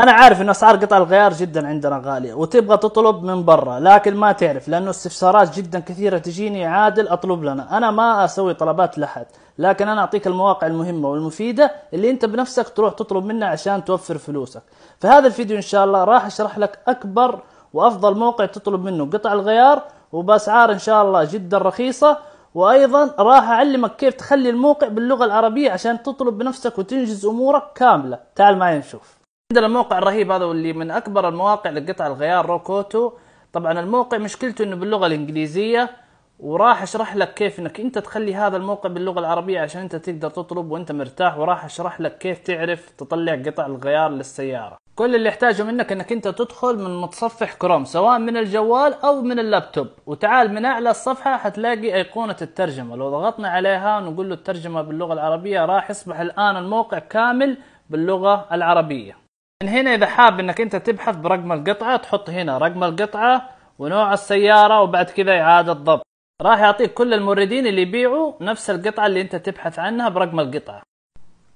انا عارف ان اسعار قطع الغيار جدا عندنا غاليه وتبغى تطلب من برا لكن ما تعرف لانه استفسارات جدا كثيره تجيني عادل اطلب لنا انا ما اسوي طلبات لحد لكن انا اعطيك المواقع المهمه والمفيده اللي انت بنفسك تروح تطلب منها عشان توفر فلوسك فهذا الفيديو ان شاء الله راح اشرح لك اكبر وافضل موقع تطلب منه قطع الغيار وباسعار ان شاء الله جدا رخيصه وايضا راح اعلمك كيف تخلي الموقع باللغه العربيه عشان تطلب بنفسك وتنجز امورك كامله تعال معي نشوف عندنا الموقع الرهيب هذا واللي من اكبر المواقع لقطع الغيار روكوتو طبعا الموقع مشكلته انه باللغه الانجليزيه وراح اشرح لك كيف انك انت تخلي هذا الموقع باللغه العربيه عشان انت تقدر تطلب وانت مرتاح وراح اشرح لك كيف تعرف تطلع قطع الغيار للسياره كل اللي يحتاجه منك انك انت تدخل من متصفح كروم سواء من الجوال او من اللابتوب وتعال من اعلى الصفحه حتلاقي ايقونه الترجمه لو ضغطنا عليها ونقول له الترجمه باللغه العربيه راح يصبح الان الموقع كامل باللغه العربيه من هنا اذا حاب انك انت تبحث برقم القطعه تحط هنا رقم القطعه ونوع السياره وبعد كذا اعاده ضبط راح يعطيك كل الموردين اللي يبيعوا نفس القطعه اللي انت تبحث عنها برقم القطعه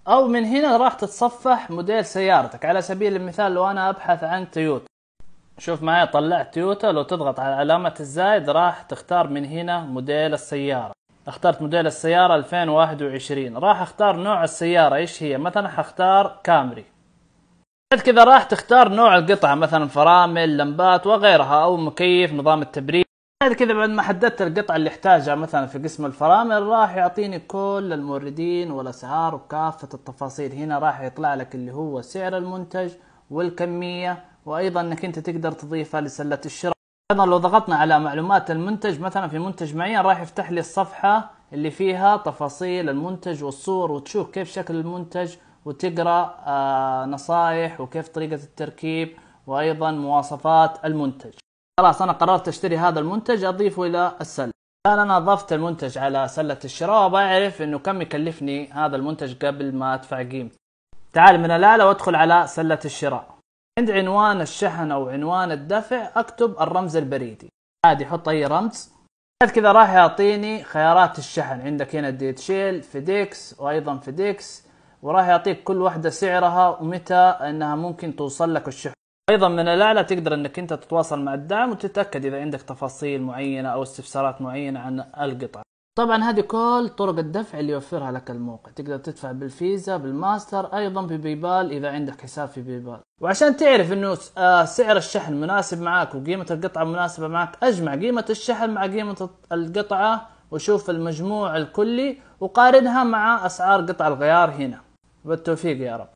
او من هنا راح تتصفح موديل سيارتك على سبيل المثال لو انا ابحث عن تويوتا شوف معي طلعت تويوتا لو تضغط على علامة الزائد راح تختار من هنا موديل السيارة اخترت موديل السيارة 2021 راح اختار نوع السيارة ايش هي مثلا حختار كامري بعد كذا راح تختار نوع القطعة مثلا فرامل لمبات وغيرها أو مكيف نظام التبريد بعد كذا بعد ما حددت القطعة اللي احتاجها مثلا في قسم الفرامل راح يعطيني كل الموردين والأسعار وكافة التفاصيل هنا راح يطلع لك اللي هو سعر المنتج والكمية وأيضا أنك أنت تقدر تضيفها لسلة الشراء أيضا لو ضغطنا على معلومات المنتج مثلا في منتج معين راح يفتح لي الصفحة اللي فيها تفاصيل المنتج والصور وتشوف كيف شكل المنتج وتقرا آه، نصائح وكيف طريقه التركيب وايضا مواصفات المنتج خلاص انا قررت اشتري هذا المنتج اضيفه الى السله الان انا اضفت المنتج على سله الشراء وبعرف انه كم يكلفني هذا المنتج قبل ما ادفع قيمته تعال من الاله وادخل على سله الشراء عند عنوان الشحن او عنوان الدفع اكتب الرمز البريدي عادي حط اي رمز بعد كذا راح يعطيني خيارات الشحن عندك هنا ديتشيل فيديكس وايضا فيديكس وراح يعطيك كل واحدة سعرها ومتى انها ممكن توصل لك الشحن ايضا من الاعلى تقدر انك انت تتواصل مع الدعم وتتاكد اذا عندك تفاصيل معينه او استفسارات معينه عن القطع طبعا هذه كل طرق الدفع اللي يوفرها لك الموقع تقدر تدفع بالفيزا بالماستر ايضا ببيبال اذا عندك حساب في بيبال وعشان تعرف انه آه، سعر الشحن مناسب معك وقيمه القطعه مناسبه معك اجمع قيمه الشحن مع قيمه القطعه وشوف المجموع الكلي وقارنها مع اسعار قطع الغيار هنا بالتوفيق يا رب